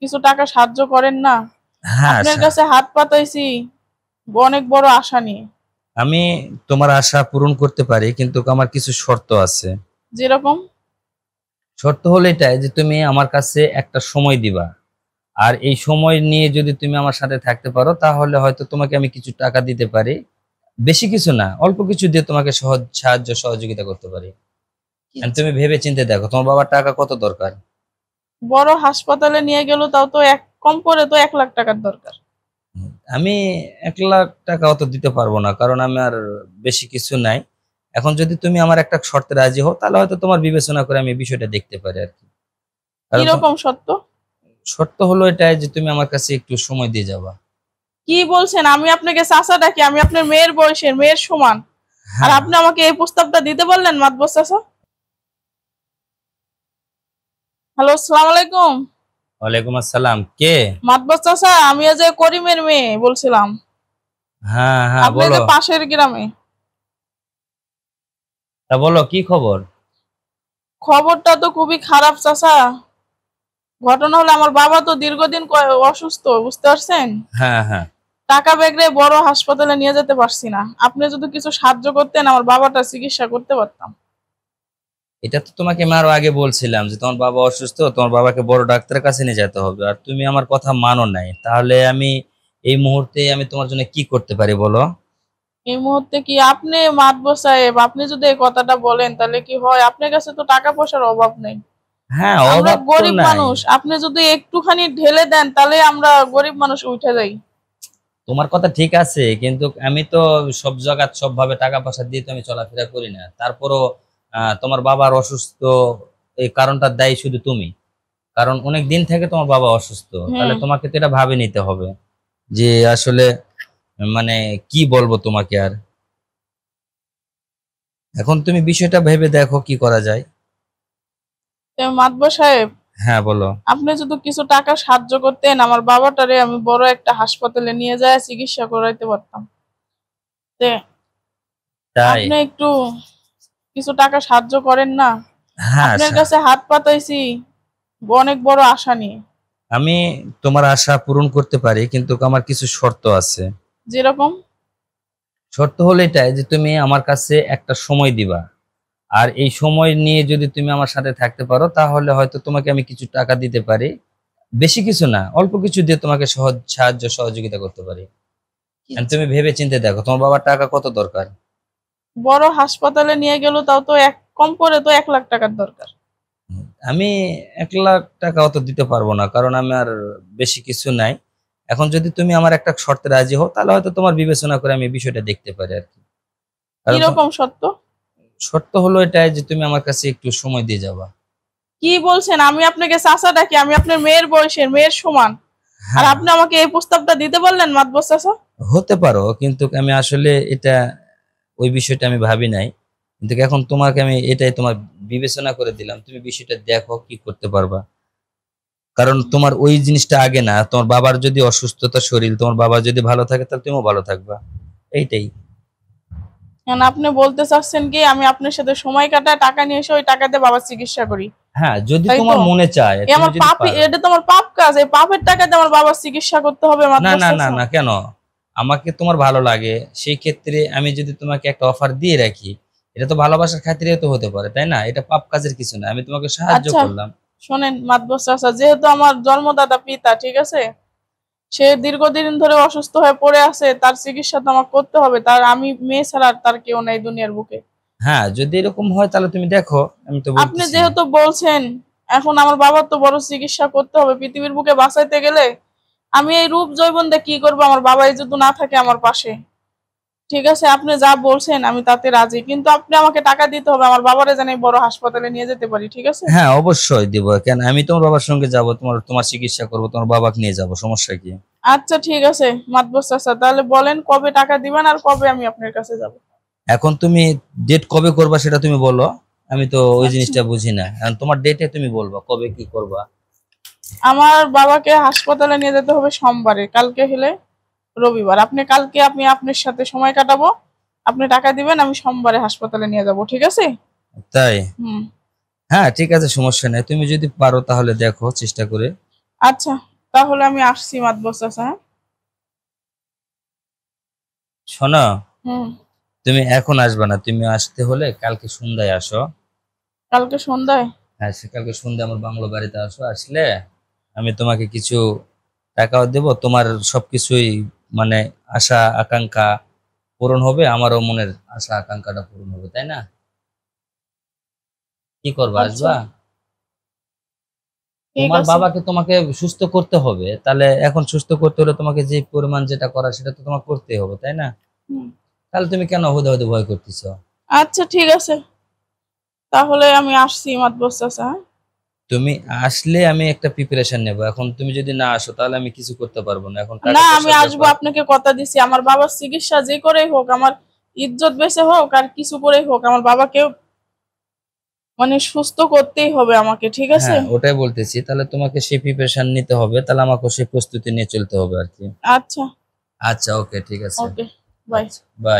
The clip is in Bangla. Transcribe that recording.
কিছু টাকা সাহায্য করেন না হ্যাঁ, আপনার কাছে হাত পাতাইছি অনেক বড় আশা নিয়ে আমি তোমার আশা পূরণ করতে পারি কিন্তু আমার কিছু শর্ত আছে যেরকম শর্ত হলো এটাই যে তুমি আমার কাছে একটা সময় দিবা আর এই সময় নিয়ে যদি তুমি আমার সাথে থাকতে পারো তাহলে হয়তো তোমাকে আমি কিছু টাকা দিতে পারি বেশি কিছু না অল্প কিছু দিয়ে তোমাকে সহজ সাহায্য সহযোগিতা করতে পারি তুমি ভেবে চিনতে দেখো তোমার বাবার টাকা কত দরকার বড় হাসপাতালে নিয়ে গেল তাও তো এক কম করে তো এক লাখ টাকার দরকার আমি এক লাখ টাকা অত দিতে পারবো না কারণ আমি আর বেশি কিছু নাই এখন যদি তুমি আমার একটা শর্তে রাজি হও তাহলে হয়তো তোমার বিবেচনা করে আমি বিষয়টা দেখতে পারি আর কি কিরকম শর্ত শর্ত হলো এটাই যে তুমি আমার কাছে একটু সময় দিয়ে যাবা কি বলছেন আমি আপনাকে চাচা ডাকি আমি আপনার মেয়ের বয়সের মেয়ের সমান আর হ্যাঁ। আপনি আমাকে এই প্রস্তাবটা দিতে বললেন মাতবর চাচা হ্যালো আসসালামু আলাইকুম ওয়ালাইকুম আসসালাম কে মাতবাস চাচা আমি আজ করিমের মেয়ে বলছিলাম হ্যাঁ হ্যাঁ বলো পাশের গ্রামে তা বলো কি খবর খবরটা তো খুবই খারাপ চাচা ঘটনা হলো আমার বাবা তো দীর্ঘদিন অসুস্থ বুঝতে পারছেন হ্যাঁ হ্যাঁ টাকা বেগড়ে বড় হাসপাতালে নিয়ে যেতে পারছি না আপনি যদি কিছু সাহায্য করতেন আমার বাবাটা চিকিৎসা করতে পারতাম এটা তো তোমাকে আমি আরো আগে বলছিলাম যে তোমার বাবা অসুস্থ তোমার বাবাকে বড় ডাক্তারের কাছে নিয়ে যেতে হবে আর তুমি আমার কথা মানো নাই তাহলে আমি এই মুহূর্তে আমি তোমার জন্য কি করতে পারি বলো এই মুহূর্তে কি আপনি মাতব সাহেব আপনি যদি এই কথাটা বলেন তাহলে কি হয় আপনার কাছে তো টাকা পয়সার অভাব নেই হ্যাঁ অভাব গরিব মানুষ আপনি যদি একটুখানি ঢেলে দেন তাহলে আমরা গরিব মানুষ উঠে যাই তোমার কথা ঠিক আছে কিন্তু আমি তো সব জায়গা সবভাবে টাকা পয়সা দিয়ে তো আমি চলাফেরা করি না তারপরও তোমার বাবার অসুস্থ এই কারণটার দায়ী শুধু তুমি কারণ অনেক দিন থেকে তোমার বাবা অসুস্থ হ্যাঁ। তাহলে তোমাকে তো এটা ভাবে নিতে হবে যে আসলে মানে কি বলবো তোমাকে আর এখন তুমি বিষয়টা ভেবে দেখো কি করা যায় মাতবা সাহেব হ্যাঁ বলো আপনি যদি কিছু টাকা সাহায্য করতেন আমার বাবাটারে আমি বড় একটা হাসপাতালে নিয়ে যায় চিকিৎসা করাইতে পারতাম একটু কিছু টাকা সাহায্য করেন না হ্যাঁ, আপনার কাছে হাত পাতাইছি অনেক বড় আশা নিয়ে আমি তোমার আশা পূরণ করতে পারি কিন্তু আমার কিছু শর্ত আছে যেরকম শর্ত হলো এটাই যে তুমি আমার কাছে একটা সময় দিবা আর এই সময় নিয়ে যদি তুমি আমার সাথে থাকতে পারো তাহলে হয়তো তোমাকে আমি কিছু টাকা দিতে পারি বেশি কিছু না অল্প কিছু দিয়ে তোমাকে সহজ সাহায্য সহযোগিতা করতে পারি তুমি ভেবে চিনতে দেখো তোমার বাবার টাকা কত দরকার বড় হাসপাতালে নিয়ে গেল তাও তো এক কম করে তো এক লাখ টাকার দরকার আমি এক লাখ টাকা অত দিতে পারবো না কারণ আমি আর বেশি কিছু নাই এখন যদি তুমি আমার একটা শর্তে রাজি হও তাহলে হয়তো তোমার বিবেচনা করে আমি বিষয়টা দেখতে পারি আর কি কিরকম শর্ত শর্ত হলো এটাই যে তুমি আমার কাছে একটু সময় দিয়ে যাবা কি বলছেন আমি আপনাকে চাচা ডাকি আমি আপনার মেয়ের বয়সের মেয়ের সমান আর হ্যাঁ। আপনি আমাকে এই প্রস্তাবটা দিতে বললেন মাতবর চাচা হতে পারো কিন্তু আমি আসলে এটা ওই বিষয়টা আমি ভাবি নাই কিন্তু এখন তোমাকে আমি এটাই তোমার বিবেচনা করে দিলাম তুমি বিষয়টা দেখো কি করতে পারবা কারণ তোমার ওই জিনিসটা আগে না তোমার বাবার যদি অসুস্থতা শরীর তোমার বাবা যদি ভালো থাকে তাহলে তুমিও ভালো থাকবা এইটাই আপনি বলতে চাচ্ছেন কি আমি আপনার সাথে সময় কাটা টাকা নিয়ে এসে ওই টাকাতে বাবার চিকিৎসা করি হ্যাঁ যদি তোমার মনে চায় এটা তোমার পাপ কাজ এই পাপের টাকাতে আমার বাবার চিকিৎসা করতে হবে না না না কেন আমাকে তোমার ভালো লাগে সেই ক্ষেত্রে আমি যদি তোমাকে একটা অফার দিয়ে রাখি এটা তো ভালোবাসার খাতিরে তো হতে পারে তাই না এটা পাপ কাজের কিছু না আমি তোমাকে সাহায্য আচ্ছা, করলাম শোনেন মাতবর যেহেতু আমার জন্মদাতা পিতা ঠিক আছে সে দীর্ঘদিন ধরে অসুস্থ হয়ে পড়ে আছে তার চিকিৎসা তো আমার করতে হবে তার আমি মেয়ে ছাড়া তার কেউ নাই দুনিয়ার বুকে হ্যাঁ যদি এরকম হয় তাহলে তুমি দেখো আমি তো আপনি যেহেতু বলছেন এখন আমার বাবার তো বড় চিকিৎসা করতে হবে পৃথিবীর বুকে বাঁচাইতে গেলে আমি এই রূপ জৈবন দিয়ে কি করবো আমার বাবাই যদি না থাকে আমার পাশে ঠিক আছে আপনি যা বলছেন আমি তাতে রাজি কিন্তু আপনি আমাকে টাকা দিতে হবে আমার বাবারে জানি বড় হাসপাতালে নিয়ে যেতে পারি ঠিক আছে হ্যাঁ অবশ্যই দিব কেন আমি তোমার বাবার সঙ্গে যাব তোমার তোমার চিকিৎসা করব তোমার বাবাকে নিয়ে যাব সমস্যা কি আচ্ছা ঠিক আছে মাতবর চাচা তাহলে বলেন কবে টাকা দিবেন আর কবে আমি আপনার কাছে যাব এখন তুমি ডেট কবে করবা সেটা তুমি বলো আমি তো ওই আচ্ছা। জিনিসটা বুঝি না তোমার ডেটে তুমি বলবা কবে কি করবা আমার বাবাকে হাসপাতালে নিয়ে যেতে হবে সোমবারে কালকে হলে রবিবার আপনি কালকে আমি আপনার সাথে সময় কাটাবো আপনি টাকা দিবেন আমি সোমবারে হাসপাতালে নিয়ে যাব ঠিক আছে তাই হুম হ্যাঁ ঠিক আছে সমস্যা নাই তুমি যদি পারো তাহলে দেখো চেষ্টা করে আচ্ছা তাহলে আমি আসছি মাতবস আছে হ্যাঁ শোনো হুম তুমি এখন আসবে না তুমি আসতে হলে কালকে সন্ধ্যায় আসো কালকে সন্ধ্যায় হ্যাঁ সে কালকে সন্ধ্যায় আমার বাংলো বাড়িতে আসো আসলে আমি তোমাকে কিছু টাকাও দেব তোমার সবকিছুই মানে আশা আকাঙ্ক্ষা পূরণ হবে আমারও মনের আশা আকাঙ্ক্ষাটা পূরণ হবে তাই না কি করবা আচ্ছা। আসবা তোমার বাবাকে তোমাকে সুস্থ করতে হবে তাহলে এখন সুস্থ করতে হলে তোমাকে যে পরিমাণ যেটা করা সেটা তো তোমাকে করতে হবে তাই না তাহলে তুমি কেন হুদা হুদা ভয় করতেছ আচ্ছা ঠিক আছে তাহলে আমি আসছি মাতবস চাচা হ্যাঁ তুমি আসলে আমি একটা প্রিপারেশন নেব এখন তুমি যদি না আসো তাহলে আমি কিছু করতে পারবো না এখন না আমি আসবো আপনাকে কথা দিছি আমার বাবার চিকিৎসা যে করেই হোক আমার ইজ্জত বেঁচে হোক আর কিছু করেই হোক আমার বাবাকে মানে সুস্থ করতেই হবে আমাকে ঠিক আছে হ্যাঁ, ওটাই বলতেছি তাহলে তোমাকে সেই প্রিপারেশন নিতে হবে তাহলে আমাকে সেই প্রস্তুতি নিয়ে চলতে হবে আর কি আচ্ছা আচ্ছা ওকে ঠিক আছে ওকে বাই আচ্ছা, বাই